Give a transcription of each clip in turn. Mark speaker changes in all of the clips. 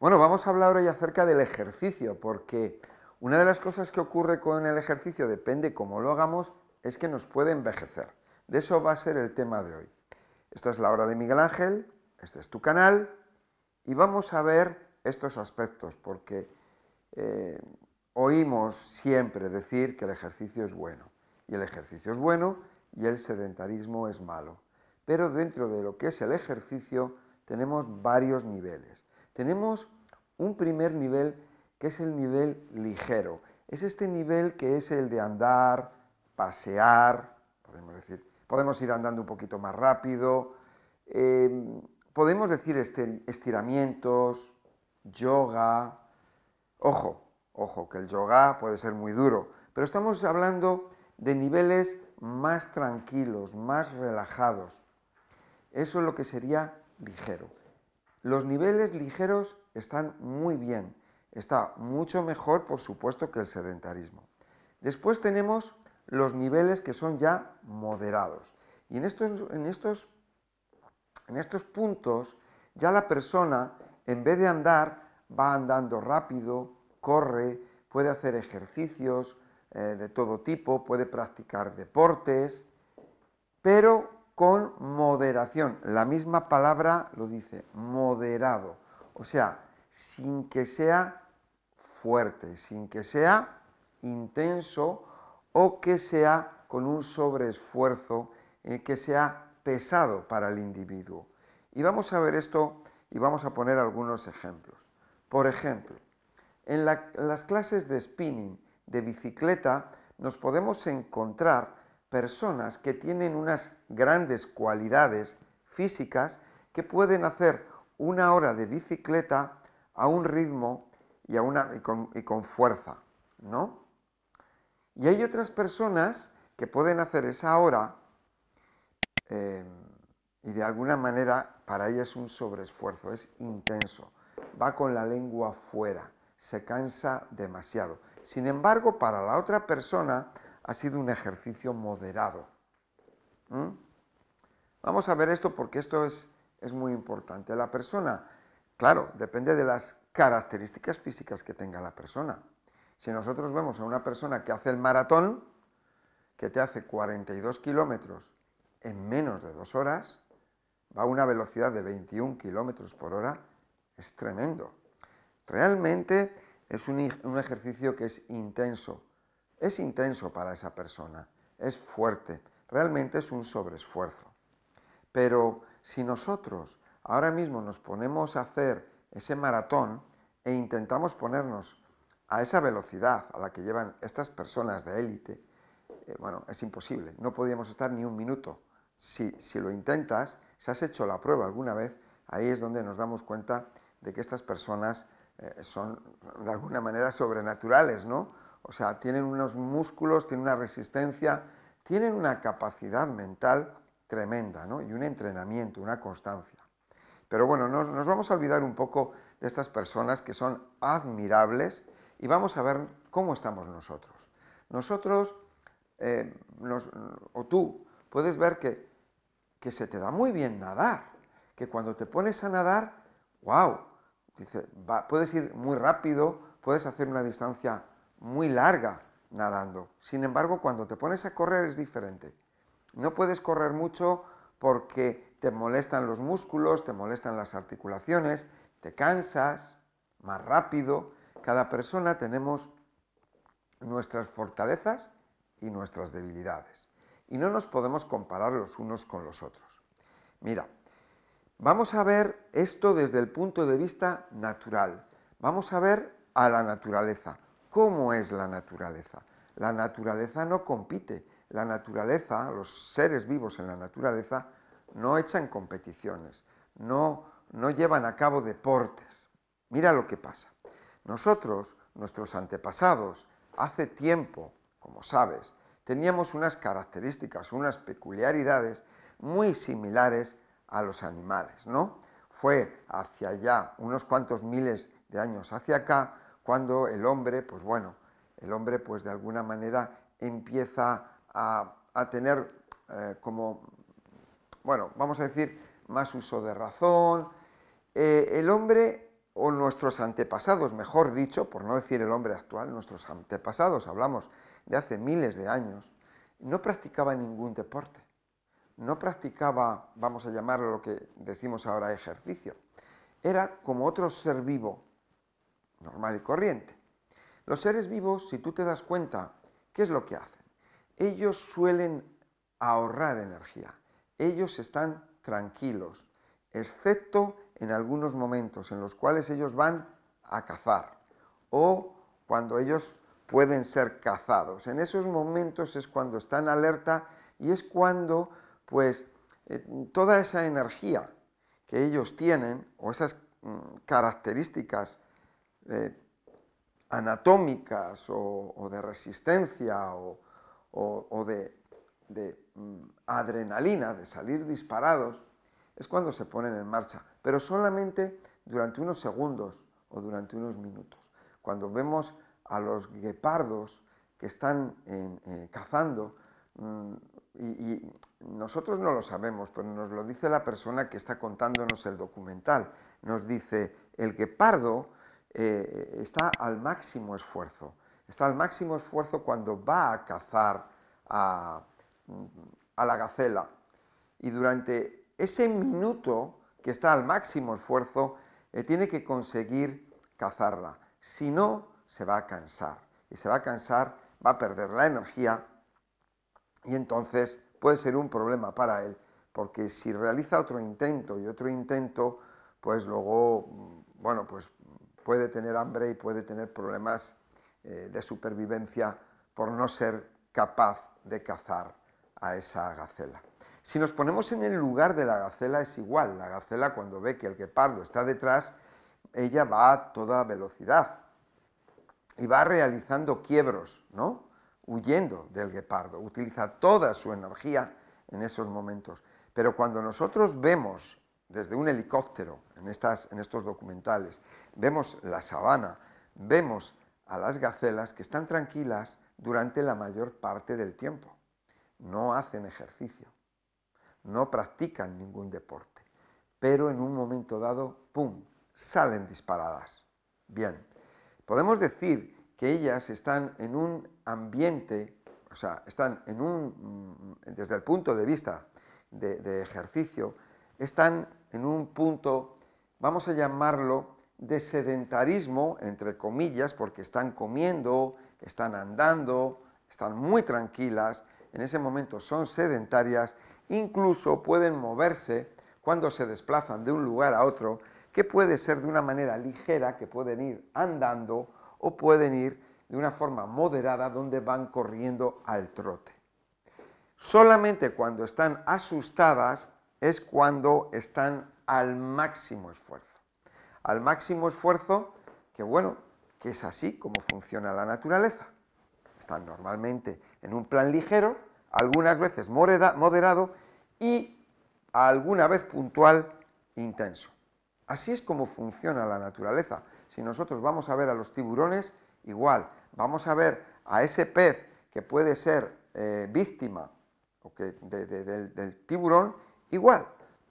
Speaker 1: Bueno, vamos a hablar hoy acerca del ejercicio, porque una de las cosas que ocurre con el ejercicio, depende cómo lo hagamos, es que nos puede envejecer. De eso va a ser el tema de hoy. Esta es la hora de Miguel Ángel, este es tu canal, y vamos a ver estos aspectos, porque eh, oímos siempre decir que el ejercicio es bueno, y el ejercicio es bueno, y el sedentarismo es malo. Pero dentro de lo que es el ejercicio tenemos varios niveles tenemos un primer nivel que es el nivel ligero. Es este nivel que es el de andar, pasear, podemos decir, podemos ir andando un poquito más rápido, em, podemos decir este, estiramientos, yoga. Ojo, ojo, que el yoga puede ser muy duro, pero estamos hablando de niveles más tranquilos, más relajados. Eso es lo que sería ligero. Los niveles ligeros están muy bien, está mucho mejor por supuesto que el sedentarismo. Después tenemos los niveles que son ya moderados. Y en estos, en estos, en estos puntos ya la persona, en vez de andar, va andando rápido, corre, puede hacer ejercicios eh, de todo tipo, puede practicar deportes, pero con moderación. La misma palabra lo dice, moderado. O sea, sin que sea fuerte, sin que sea intenso o que sea con un sobreesfuerzo, eh, que sea pesado para el individuo. Y vamos a ver esto y vamos a poner algunos ejemplos. Por ejemplo, en las clases de spinning, de bicicleta, nos podemos encontrar personas que tienen unas grandes cualidades físicas que pueden hacer una hora de bicicleta a un ritmo y, con, fuerza, ¿no? Y hay otras personas que pueden hacer esa hora eh, y de alguna manera para ellas es un sobreesfuerzo, es intenso, va con la lengua fuera, se cansa demasiado. Sin embargo, para la otra persona ha sido un ejercicio moderado. Vamos a ver esto porque esto es, muy importante. La persona, claro, depende de las características físicas que tenga la persona. Si nosotros vemos a una persona que hace el maratón, que te hace 42 kilómetros en menos de dos horas, va a una velocidad de 21 kilómetros por hora, es tremendo. Realmente es un, un, ejercicio que es intenso. Es intenso para esa persona, es fuerte, realmente es un sobreesfuerzo. Pero si nosotros ahora mismo nos ponemos a hacer ese maratón e intentamos ponernos a esa velocidad a la que llevan estas personas de élite, eh, bueno, es imposible. No podíamos estar ni un minuto. Si, si lo intentas, si has hecho la prueba alguna vez, ahí es donde nos damos cuenta de que estas personas eh, son de alguna manera sobrenaturales, ¿no? O sea, tienen unos músculos, tienen una resistencia, tienen una capacidad mental tremenda, ¿no? Y un entrenamiento, una constancia. Pero bueno, nos, vamos a olvidar un poco de estas personas que son admirables y vamos a ver cómo estamos nosotros. Nosotros, eh, o tú, puedes ver que, que se te da muy bien nadar, que cuando te pones a nadar, wow, puedes ir muy rápido, puedes hacer una distancia muy larga nadando. Sin embargo, cuando te pones a correr es diferente. No puedes correr mucho porque te molestan los músculos, te molestan las articulaciones, te cansas más rápido. Cada persona tenemos nuestras fortalezas y nuestras debilidades. Y no nos podemos comparar los unos con los otros. Mira, vamos a ver esto desde el punto de vista natural. Vamos a ver a la naturaleza. ¿Cómo es la naturaleza? La naturaleza no compite la naturaleza, los seres vivos en la naturaleza, no echan competiciones, no, llevan a cabo deportes. Mira lo que pasa. Nosotros, nuestros antepasados, hace tiempo, como sabes, teníamos unas características, unas peculiaridades muy similares a los animales, ¿no? Fue hacia allá, unos cuantos miles de años hacia acá, cuando el hombre, pues bueno, el hombre pues de alguna manera empieza a a, tener eh, como, bueno, vamos a decir, más uso de razón. Eh, el hombre o nuestros antepasados, mejor dicho, por no decir el hombre actual, nuestros antepasados, hablamos de hace miles de años, no practicaba ningún deporte, no practicaba, vamos a llamarlo lo que decimos ahora ejercicio, era como otro ser vivo, normal y corriente. Los seres vivos, si tú te das cuenta, ¿qué es lo que hacen? ellos suelen ahorrar energía, ellos están tranquilos, excepto en algunos momentos en los cuales ellos van a cazar o cuando ellos pueden ser cazados. En esos momentos es cuando están alerta y es cuando pues eh, toda esa energía que ellos tienen o esas mm, características eh, anatómicas o, o, de resistencia o, o, de, mm, adrenalina, de salir disparados, es cuando se ponen en marcha, pero solamente durante unos segundos o durante unos minutos. Cuando vemos a los guepardos que están eh, cazando, mm, y, nosotros no lo sabemos, pero nos lo dice la persona que está contándonos el documental. Nos dice, el guepardo eh, está al máximo esfuerzo está al máximo esfuerzo cuando va a cazar a, la gacela. Y durante ese minuto que está al máximo esfuerzo, eh, tiene que conseguir cazarla. Si no, se va a cansar. Y se va a cansar, va a perder la energía y entonces puede ser un problema para él, porque si realiza otro intento y otro intento, pues luego, mm, bueno, pues puede tener hambre y puede tener problemas eh, de supervivencia por no ser capaz de cazar a esa gacela. Si nos ponemos en el lugar de la gacela es igual, la gacela cuando ve que el guepardo está detrás, ella va a toda velocidad y va realizando quiebros, ¿no? huyendo del guepardo, utiliza toda su energía en esos momentos. Pero cuando nosotros vemos desde un helicóptero en, estas, en estos documentales, vemos la sabana, vemos a las gacelas que están tranquilas durante la mayor parte del tiempo. No hacen ejercicio, no practican ningún deporte, pero en un momento dado, ¡pum!, salen disparadas. Bien, podemos decir que ellas están en un ambiente, o sea, están en un, mm, desde el punto de vista de, de ejercicio, están en un punto, vamos a llamarlo, de sedentarismo, entre comillas, porque están comiendo, están andando, están muy tranquilas, en ese momento son sedentarias, incluso pueden moverse cuando se desplazan de un lugar a otro, que puede ser de una manera ligera, que pueden ir andando o pueden ir de una forma moderada donde van corriendo al trote. Solamente cuando están asustadas es cuando están al máximo esfuerzo al máximo esfuerzo, que bueno, que es así como funciona la naturaleza. Están normalmente en un plan ligero, algunas veces moderado y alguna vez puntual intenso. Así es como funciona la naturaleza. Si nosotros vamos a ver a los tiburones, igual, vamos a ver a ese pez que puede ser eh, víctima del tiburón, igual,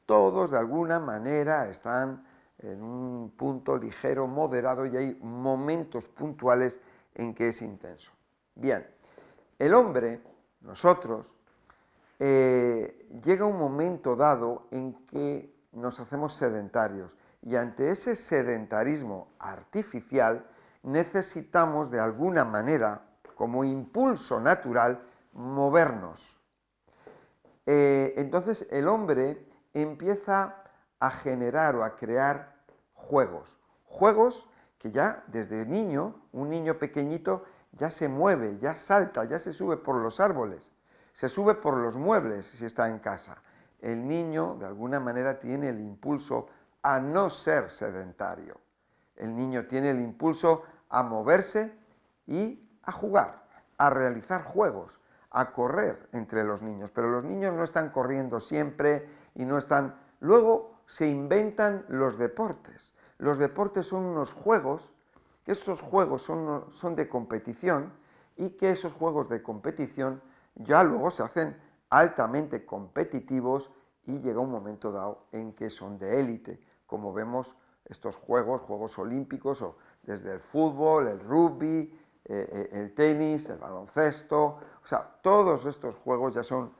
Speaker 1: todos de alguna manera están en un punto ligero, moderado y hay momentos puntuales en que es intenso. Bien, el hombre, nosotros, eh, llega un momento dado en que nos hacemos sedentarios y ante ese sedentarismo artificial necesitamos de alguna manera, como impulso natural, movernos. Eh, entonces el hombre empieza a generar o a crear juegos. Juegos que ya desde niño, un niño pequeñito, ya se mueve, ya salta, ya se sube por los árboles, se sube por los muebles si está en casa. El niño de alguna manera tiene el impulso a no ser sedentario. El niño tiene el impulso a moverse y a jugar, a realizar juegos, a correr entre los niños. Pero los niños no están corriendo siempre y no están... Luego se inventan los deportes. Los deportes son unos juegos, esos juegos son, de competición y que esos juegos de competición ya luego se hacen altamente competitivos y llega un momento dado en que son de élite, como vemos estos juegos, Juegos Olímpicos, o desde el fútbol, el rugby, eh, eh, el tenis, el baloncesto, o sea, todos estos juegos ya son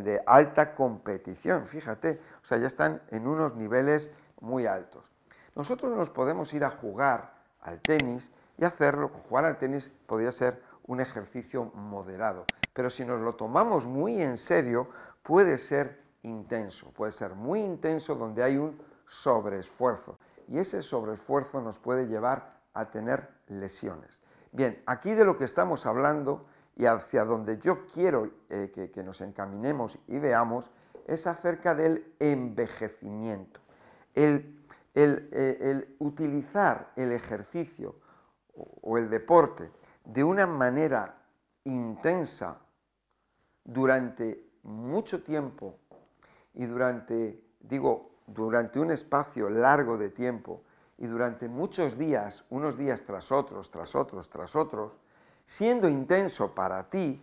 Speaker 1: de alta competición, fíjate, o sea, ya están en unos niveles muy altos. Nosotros nos podemos ir a jugar al tenis y hacerlo, jugar al tenis podría ser un ejercicio moderado, pero si nos lo tomamos muy en serio, puede ser intenso, puede ser muy intenso donde hay un sobreesfuerzo y ese sobreesfuerzo nos puede llevar a tener lesiones. Bien, aquí de lo que estamos hablando y hacia donde yo quiero eh, que, nos encaminemos y veamos es acerca del envejecimiento. El, eh, utilizar el ejercicio o el deporte de una manera intensa durante mucho tiempo y durante, digo, durante un espacio largo de tiempo y durante muchos días, unos días tras otros, tras otros, tras otros, siendo intenso para ti,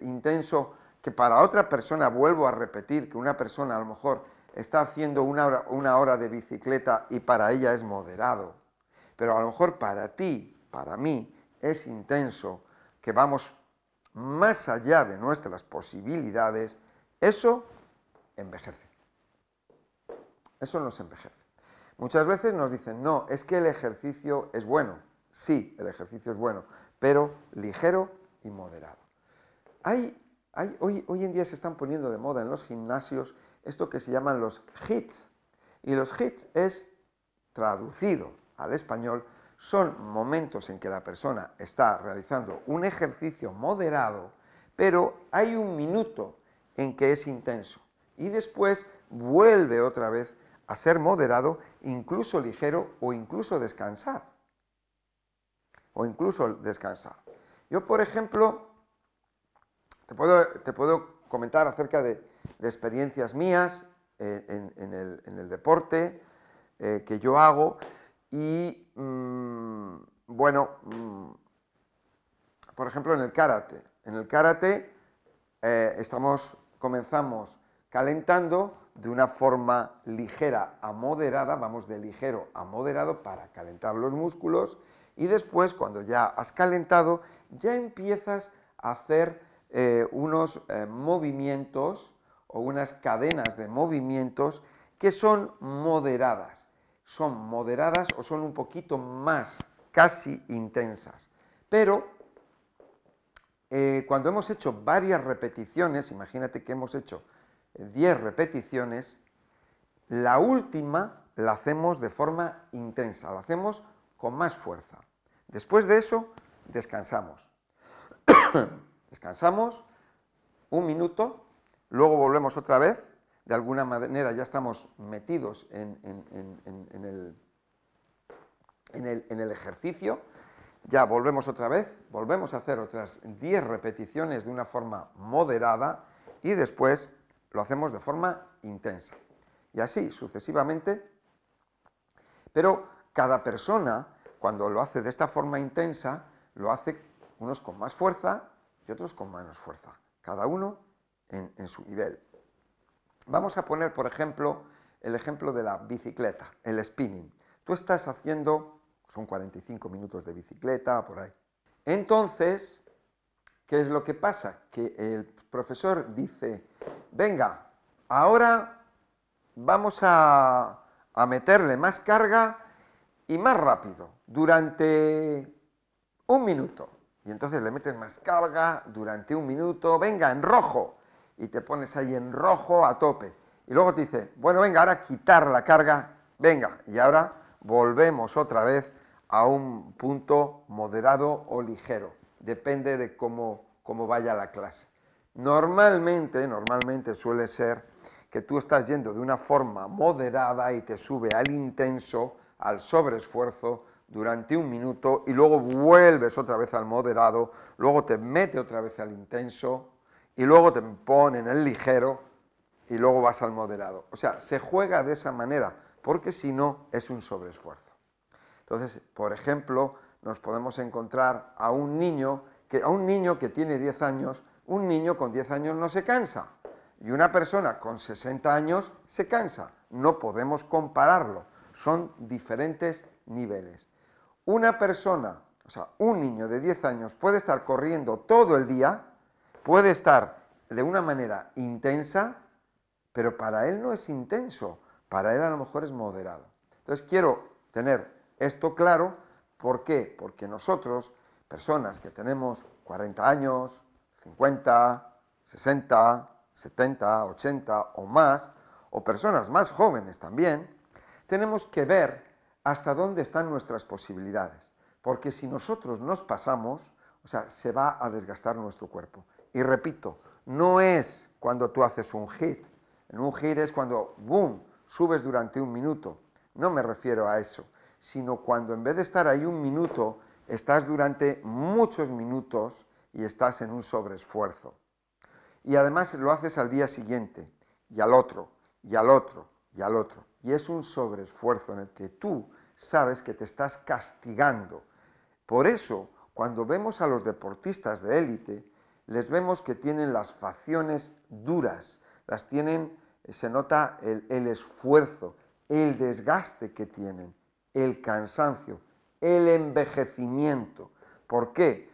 Speaker 1: intenso que para otra persona, vuelvo a repetir, que una persona a lo mejor está haciendo una hora, de bicicleta y para ella es moderado, pero a lo mejor para ti, para mí, es intenso, que vamos más allá de nuestras posibilidades, eso envejece. Eso nos envejece. Muchas veces nos dicen, no, es que el ejercicio es bueno. Sí, el ejercicio es bueno, pero ligero y moderado. hoy, hoy en día se están poniendo de moda en los gimnasios esto que se llaman los hits. Y los hits es, traducido al español, son momentos en que la persona está realizando un ejercicio moderado, pero hay un minuto en que es intenso. Y después vuelve otra vez a ser moderado, incluso ligero o incluso descansar o incluso descansar. Yo, por ejemplo, te puedo, comentar acerca de, experiencias mías en, el, deporte eh, que yo hago y, mm, bueno, mm, por ejemplo, en el karate. En el karate eh, comenzamos calentando de una forma ligera a moderada, vamos de ligero a moderado para calentar los músculos y después, cuando ya has calentado, ya empiezas a hacer eh, unos eh, movimientos o unas cadenas de movimientos que son moderadas. Son moderadas o son un poquito más, casi intensas. Pero eh, cuando hemos hecho varias repeticiones, imagínate que hemos hecho 10 repeticiones, la última la hacemos de forma intensa, la hacemos con más fuerza. Después de eso, descansamos. descansamos un minuto, luego volvemos otra vez, de alguna manera ya estamos metidos en, el, el, ejercicio, ya volvemos otra vez, volvemos a hacer otras 10 repeticiones de una forma moderada y después lo hacemos de forma intensa. Y así sucesivamente, pero cada persona, cuando lo hace de esta forma intensa, lo hace unos con más fuerza y otros con menos fuerza, cada uno en, su nivel. Vamos a poner, por ejemplo, el ejemplo de la bicicleta, el spinning. Tú estás haciendo, son 45 minutos de bicicleta, por ahí. Entonces, ¿qué es lo que pasa? Que el profesor dice, venga, ahora vamos a meterle más carga y más rápido, durante un minuto. Y entonces le metes más carga durante un minuto, venga, en rojo. Y te pones ahí en rojo a tope. Y luego te dice, bueno, venga, ahora quitar la carga, venga. Y ahora volvemos otra vez a un punto moderado o ligero. Depende de cómo, cómo vaya la clase. Normalmente, normalmente suele ser que tú estás yendo de una forma moderada y te sube al intenso al sobreesfuerzo durante un minuto y luego vuelves otra vez al moderado, luego te mete otra vez al intenso y luego te pone en el ligero y luego vas al moderado. O sea, se juega de esa manera, porque si no es un sobreesfuerzo. Entonces, por ejemplo, nos podemos encontrar a un niño que, a un niño que tiene 10 años, un niño con 10 años no se cansa y una persona con 60 años se cansa. No podemos compararlo son diferentes niveles. Una persona, o sea, un niño de 10 años puede estar corriendo todo el día, puede estar de una manera intensa, pero para él no es intenso, para él a lo mejor es moderado. Entonces quiero tener esto claro, ¿por qué? Porque nosotros, personas que tenemos 40 años, 50, 60, 70, 80 o más, o personas más jóvenes también, tenemos que ver hasta dónde están nuestras posibilidades, porque si nosotros nos pasamos, o sea, se va a desgastar nuestro cuerpo. Y repito, no es cuando tú haces un hit, en un hit es cuando, boom, subes durante un minuto, no me refiero a eso, sino cuando en vez de estar ahí un minuto, estás durante muchos minutos y estás en un sobreesfuerzo. Y además lo haces al día siguiente, y al otro, y al otro, y al otro y es un sobreesfuerzo en el que tú sabes que te estás castigando. Por eso, cuando vemos a los deportistas de élite, les vemos que tienen las facciones duras, las tienen, eh, se nota el, el esfuerzo, el desgaste que tienen, el cansancio, el envejecimiento. ¿Por qué?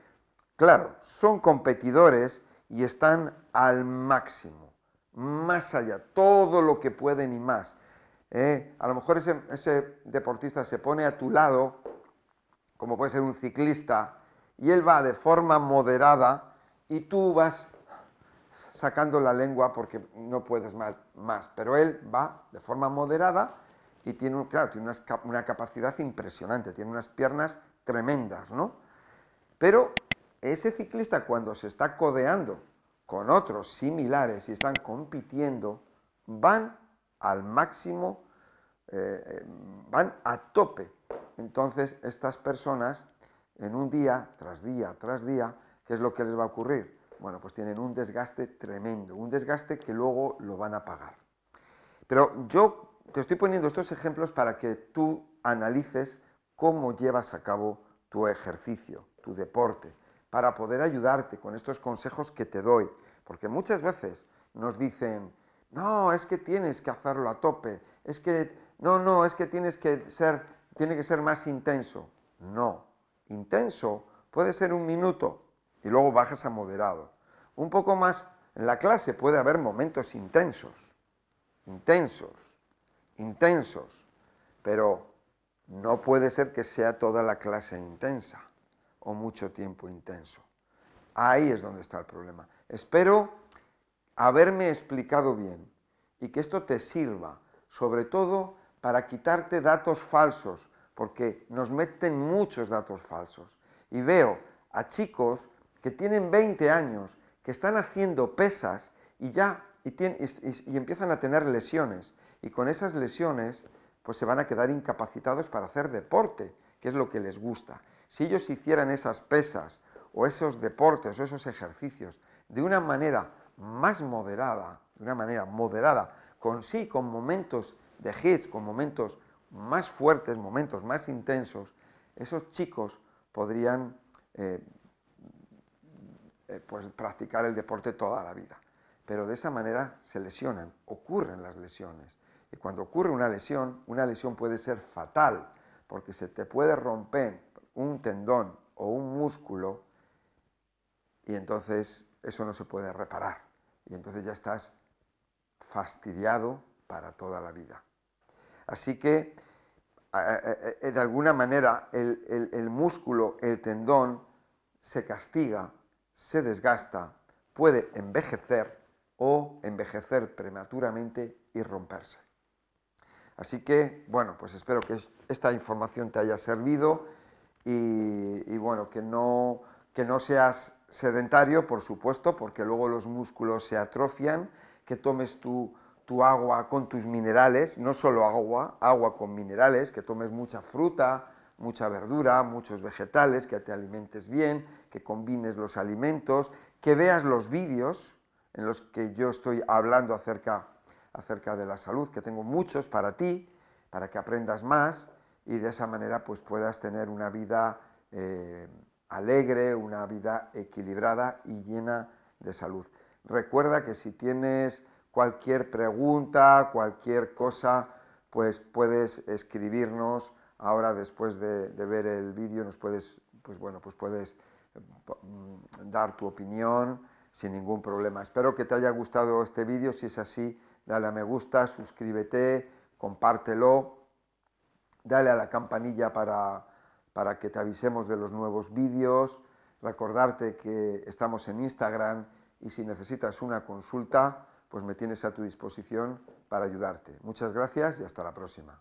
Speaker 1: Claro, son competidores y están al máximo, más allá, todo lo que pueden y más ¿eh? a lo mejor ese, deportista se pone a tu lado, como puede ser un ciclista, y él va de forma moderada y tú vas sacando la lengua porque no puedes más, pero él va de forma moderada y tiene, tiene una, una capacidad impresionante, tiene unas piernas tremendas, ¿no? Pero ese ciclista cuando se está codeando con otros similares y están compitiendo, van al máximo, eh, eh, van a tope. Entonces estas personas en un día, tras día, tras día, ¿qué es lo que les va a ocurrir? Bueno, pues tienen un desgaste tremendo, un desgaste que luego lo van a pagar. Pero yo te estoy poniendo estos ejemplos para que tú analices cómo llevas a cabo tu ejercicio, tu deporte, para poder ayudarte con estos consejos que te doy. Porque muchas veces nos dicen, no, es que tienes que hacerlo a tope. Es que, no, no, es que tienes que ser, tiene que ser más intenso. No, intenso puede ser un minuto y luego bajas a moderado. Un poco más, en la clase puede haber momentos intensos, intensos, intensos, pero no puede ser que sea toda la clase intensa o mucho tiempo intenso. Ahí es donde está el problema. Espero haberme explicado bien y que esto te sirva, sobre todo para quitarte datos falsos, porque nos meten muchos datos falsos. Y veo a chicos que tienen 20 años, que están haciendo pesas y ya y, y empiezan a tener lesiones. Y con esas lesiones pues se van a quedar incapacitados para hacer deporte, que es lo que les gusta. Si ellos hicieran esas pesas o esos deportes o esos ejercicios de una manera más moderada, de una manera moderada, con sí, con momentos de hits, con momentos más fuertes, momentos más intensos, esos chicos podrían eh, eh, pues, practicar el deporte toda la vida. Pero de esa manera se lesionan, ocurren las lesiones. Y cuando ocurre una lesión, una lesión puede ser fatal, porque se te puede romper un tendón o un músculo y entonces eso no se puede reparar y entonces ya estás fastidiado para toda la vida. Así que, eh, de alguna manera, el, músculo, el tendón, se castiga, se desgasta, puede envejecer o envejecer prematuramente y romperse. Así que, bueno, pues espero que esta información te haya servido y bueno, que no que no seas sedentario, por supuesto, porque luego los músculos se atrofian, que tomes tu, agua con tus minerales, no solo agua, agua con minerales, que tomes mucha fruta, mucha verdura, muchos vegetales, que te alimentes bien, que combines los alimentos, que veas los vídeos en los que yo estoy hablando acerca, acerca de la salud, que tengo muchos para ti, para que aprendas más y de esa manera pues puedas tener una vida eh, alegre, una vida equilibrada y llena de salud. Recuerda que si tienes cualquier pregunta, cualquier cosa, pues puedes escribirnos ahora después de, ver el vídeo, nos puedes, pues bueno, pues puedes mm, dar tu opinión sin ningún problema. Espero que te haya gustado este vídeo, si es así, dale a me gusta, suscríbete, compártelo, dale a la campanilla para para que te avisemos de los nuevos vídeos, recordarte que estamos en Instagram y si necesitas una consulta, pues me tienes a tu disposición para ayudarte. Muchas gracias y hasta la próxima.